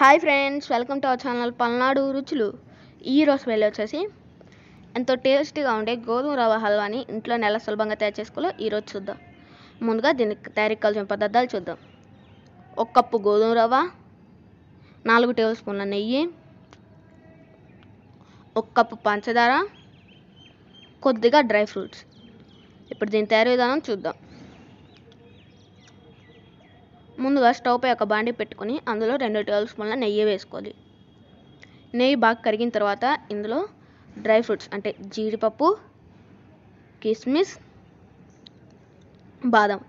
hi friends welcome to our channel Palnadu రుచులు ఈరోజు వెళ్ళి వచ్చేసి ఎంతో టేస్టీగా ఉండే గోధుమ రవ్వ హల్వాని ఇంట్లో నెల సులభంగా తయారు చేసుకోలో ఈరోజు చూద్దాం ముందుగా దీనికి తయారీ కలిసిన పదార్థాలు చూద్దాం ఒక కప్పు గోధుమ రవ్వ నాలుగు టేబుల్ స్పూన్ల నెయ్యి ఒక కప్పు పంచదార కొద్దిగా డ్రై ఫ్రూట్స్ ఇప్పుడు దీని తయారీ విధానం చూద్దాం ముందుగా స్టవ్ పై ఒక బాండి పెట్టుకుని అందులో రెండు టేబుల్ స్పూన్ల నెయ్యి వేసుకోవాలి నెయ్యి బాగా కరిగిన తర్వాత ఇందులో డ్రై ఫ్రూట్స్ అంటే జీడిపప్పు కిస్మిస్ బాదం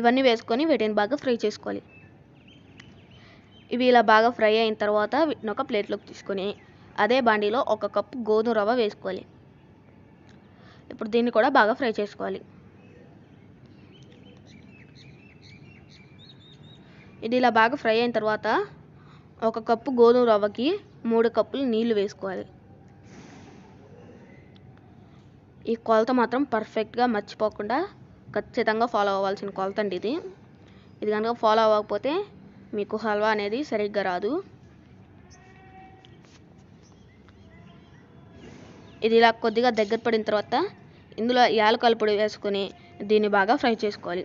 ఇవన్నీ వేసుకొని వీటిని బాగా ఫ్రై చేసుకోవాలి ఇవి ఇలా బాగా ఫ్రై అయిన తర్వాత వీటిని ఒక ప్లేట్లోకి తీసుకొని అదే బాండీలో ఒక కప్పు గోధుమ రవ్వ వేసుకోవాలి ఇప్పుడు దీన్ని కూడా బాగా ఫ్రై చేసుకోవాలి ఇది ఇలా బాగా ఫ్రై అయిన తర్వాత ఒక కప్పు గోధుమ రవ్వకి మూడు కప్పులు నీళ్లు వేసుకోవాలి ఈ కొలత మాత్రం పర్ఫెక్ట్గా మర్చిపోకుండా ఖచ్చితంగా ఫాలో అవ్వాల్సిన కొలత అండి ఇది ఇది కనుక ఫాలో అవ్వకపోతే మీకు హల్వా అనేది సరిగ్గా రాదు ఇది ఇలా కొద్దిగా దగ్గర పడిన తర్వాత ఇందులో యాలకల పొడి వేసుకొని దీన్ని బాగా ఫ్రై చేసుకోవాలి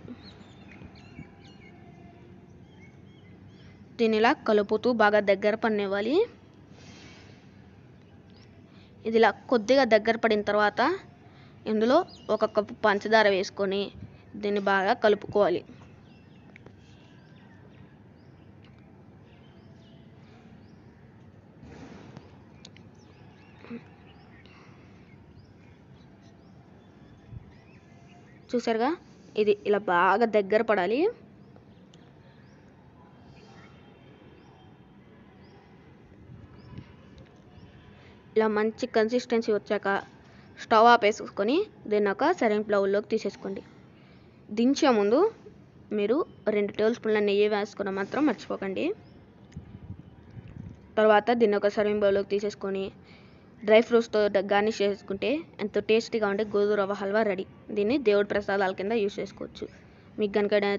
దీని ఇలా కలుపుతూ బాగా దగ్గర పనివ్వాలి ఇది ఇలా కొద్దిగా దగ్గర పడిన తర్వాత ఇందులో ఒక కప్పు పంచదార వేసుకొని దీన్ని బాగా కలుపుకోవాలి చూసారుగా ఇది ఇలా బాగా దగ్గర పడాలి ఇలా మంచి కన్సిస్టెన్సీ వచ్చాక స్టవ్ వేసుకొని దీన్ని ఒక సరైన ప్లవ్లోకి తీసేసుకోండి దించే ముందు మీరు రెండు టేబుల్ స్పూన్ల నెయ్యి వేసుకున్న మాత్రం మర్చిపోకండి తర్వాత దీన్ని ఒక సర్వింగ్ బౌల్లోకి తీసేసుకొని డ్రై ఫ్రూట్స్తో గార్నిష్ చేసుకుంటే ఎంతో టేస్టీగా ఉండే గోధుమ రవ్వ హల్వా రెడీ దీన్ని దేవుడి ప్రసాదాల కింద యూజ్ చేసుకోవచ్చు మీకు కనుక